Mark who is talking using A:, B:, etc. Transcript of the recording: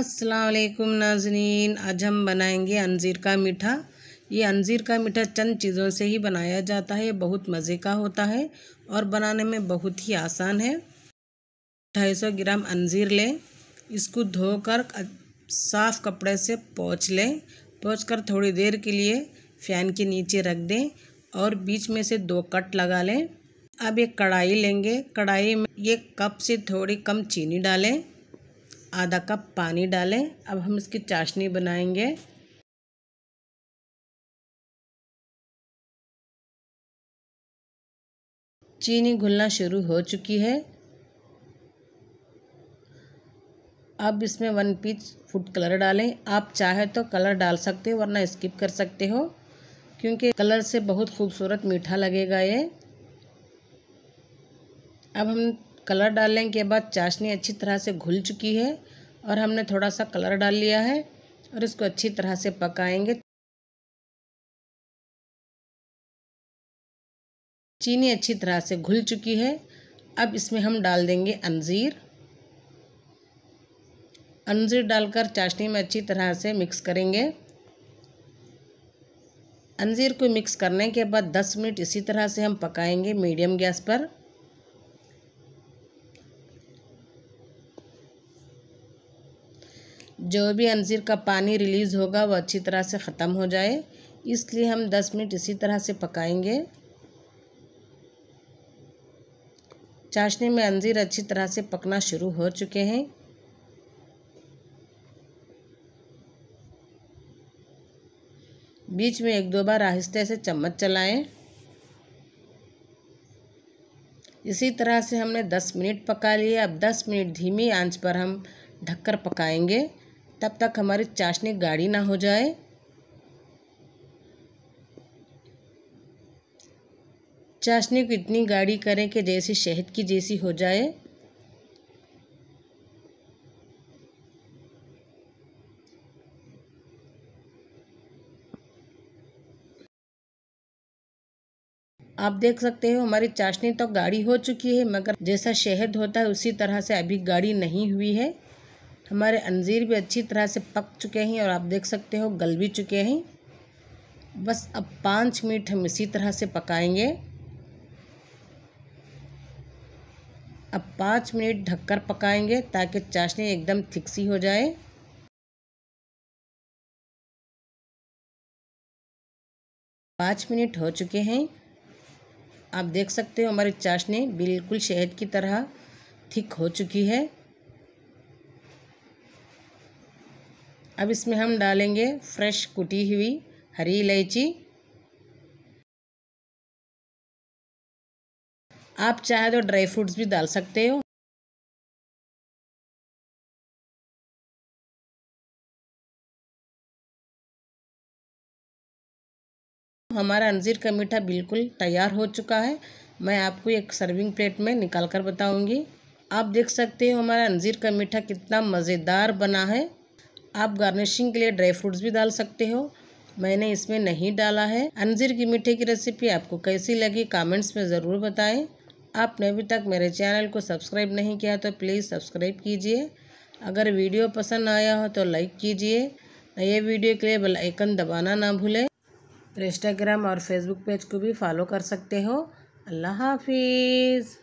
A: असलकुम नाजनीन आज हम बनाएंगे अंजीर का मीठा ये अंजीर का मीठा चंद चीज़ों से ही बनाया जाता है ये बहुत मज़े का होता है और बनाने में बहुत ही आसान है 250 ग्राम अंजीर लें इसको धोकर साफ़ कपड़े से पोंछ लें पोंछ कर थोड़ी देर के लिए फ़ैन के नीचे रख दें और बीच में से दो कट लगा लें अब एक कढ़ाई लेंगे कढ़ाई में एक कप से थोड़ी कम चीनी डालें आधा कप पानी डालें अब हम इसकी चाशनी बनाएंगे चीनी घुलना शुरू हो चुकी है अब इसमें वन पीच फूड कलर डालें आप चाहे तो कलर डाल सकते हो वरना स्किप कर सकते हो क्योंकि कलर से बहुत खूबसूरत मीठा लगेगा ये अब हम कलर डालने के बाद चाशनी अच्छी तरह से घुल चुकी है और हमने थोड़ा सा कलर डाल लिया है और इसको अच्छी तरह से पकाएंगे
B: चीनी अच्छी तरह से
A: घुल चुकी है अब इसमें हम डाल देंगे अंजीर अंजीर डालकर चाशनी में अच्छी तरह से मिक्स करेंगे अंजीर को मिक्स करने के बाद 10 मिनट इसी तरह से हम पकाएंगे मीडियम गैस पर जो भी अंजीर का पानी रिलीज़ होगा वो अच्छी तरह से ख़त्म हो जाए इसलिए हम दस मिनट इसी तरह से पकाएंगे चाशनी में अंजीर अच्छी तरह से पकना शुरू हो चुके हैं बीच में एक दो बार आहिस्ते से चम्मच चलाएं इसी तरह से हमने 10 मिनट पका लिए अब 10 मिनट धीमी आंच पर हम ढककर पकाएंगे तब तक हमारी चाशनी गाढ़ी ना हो जाए चाशनी को इतनी गाढ़ी करें कि जैसी शहद की जैसी हो जाए आप देख सकते हो हमारी चाशनी तो गाढ़ी हो चुकी है मगर जैसा शहद होता है उसी तरह से अभी गाढ़ी नहीं हुई है हमारे अंजीर भी अच्छी तरह से पक चुके हैं और आप देख सकते हो गल भी चुके हैं बस अब पाँच मिनट हम इसी तरह से पकाएंगे अब पाँच मिनट ढककर पकाएंगे ताकि चाशनी एकदम
C: थिकसी हो जाए
A: पाँच मिनट हो चुके हैं आप देख सकते हो हमारी चाशनी बिल्कुल शहद की तरह थिक हो चुकी है अब इसमें हम डालेंगे फ्रेश कुटी हुई
B: हरी
C: इलायची आप चाहे तो ड्राई फ्रूट्स भी डाल सकते हो
A: हमारा अंजीर का मीठा बिल्कुल तैयार हो चुका है मैं आपको एक सर्विंग प्लेट में निकाल कर बताऊंगी आप देख सकते हो हमारा अंजीर का मीठा कितना मज़ेदार बना है आप गार्निशिंग के लिए ड्राई फ्रूट्स भी डाल सकते हो मैंने इसमें नहीं डाला है अंजीर की मीठे की रेसिपी आपको कैसी लगी कमेंट्स में ज़रूर बताएं आपने अभी तक मेरे चैनल को सब्सक्राइब नहीं किया तो प्लीज़ सब्सक्राइब कीजिए अगर वीडियो पसंद आया हो तो लाइक कीजिए नए वीडियो के लिए बेल आइकन दबाना ना भूलें इंस्टाग्राम और फेसबुक पेज को भी फॉलो कर सकते हो अल्लाह हाफिज़